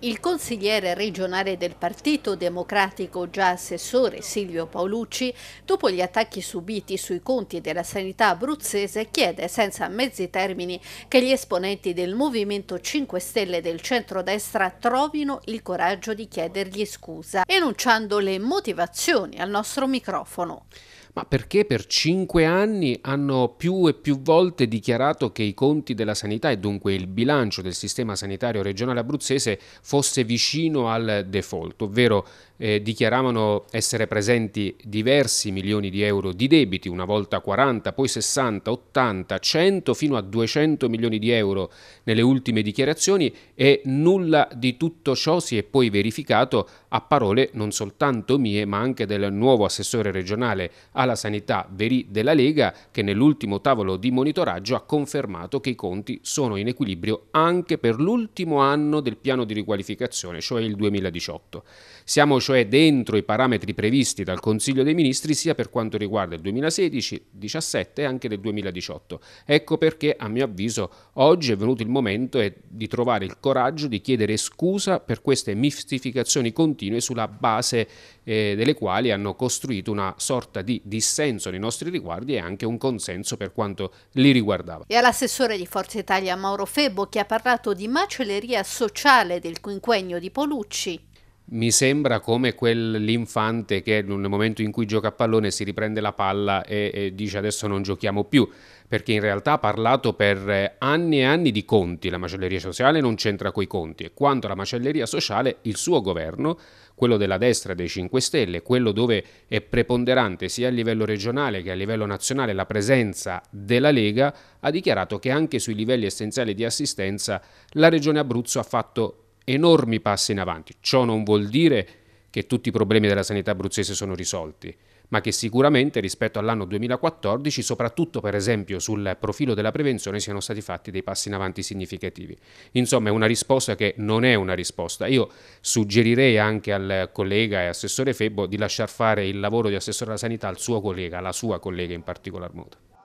Il consigliere regionale del Partito Democratico, già assessore Silvio Paolucci, dopo gli attacchi subiti sui conti della sanità abruzzese, chiede senza mezzi termini che gli esponenti del Movimento 5 Stelle del centrodestra trovino il coraggio di chiedergli scusa, enunciando le motivazioni al nostro microfono. Ma perché per cinque anni hanno più e più volte dichiarato che i conti della sanità e dunque il bilancio del sistema sanitario regionale abruzzese fosse vicino al default, ovvero eh, dichiaravano essere presenti diversi milioni di euro di debiti, una volta 40, poi 60, 80, 100 fino a 200 milioni di euro nelle ultime dichiarazioni e nulla di tutto ciò si è poi verificato a parole non soltanto mie ma anche del nuovo assessore regionale alla sanità Verì della Lega che nell'ultimo tavolo di monitoraggio ha confermato che i conti sono in equilibrio anche per l'ultimo anno del piano di riqualificazione, cioè il 2018. Siamo cioè dentro i parametri previsti dal Consiglio dei Ministri sia per quanto riguarda il 2016, 2017 e anche del 2018. Ecco perché a mio avviso oggi è venuto il momento eh, di trovare il coraggio di chiedere scusa per queste mistificazioni continue sulla base eh, delle quali hanno costruito una sorta di dissenso nei nostri riguardi e anche un consenso per quanto li riguardava. E all'assessore di Forza Italia Mauro Febo che ha parlato di macelleria sociale del quinquennio di Polucci mi sembra come quell'infante che nel momento in cui gioca a pallone si riprende la palla e, e, dice adesso non giochiamo più, perché in realtà ha parlato per eh, anni e anni di conti, la macelleria sociale non c'entra coi conti e quanto alla macelleria sociale il suo governo, quello della destra dei 5 Stelle, quello dove è preponderante sia a livello regionale che a livello nazionale la presenza della Lega, ha dichiarato che anche sui livelli essenziali di assistenza la Regione Abruzzo ha fatto enormi passi in avanti. Ciò non vuol dire che tutti i problemi della sanità abruzzese sono risolti, ma che sicuramente rispetto all'anno 2014, soprattutto per esempio sul profilo della prevenzione, siano stati fatti dei passi in avanti significativi. Insomma, è una risposta che non è una risposta. Io suggerirei anche al collega e assessore Febbo di lasciar fare il lavoro di assessore alla sanità al suo collega, alla sua collega in particolar modo.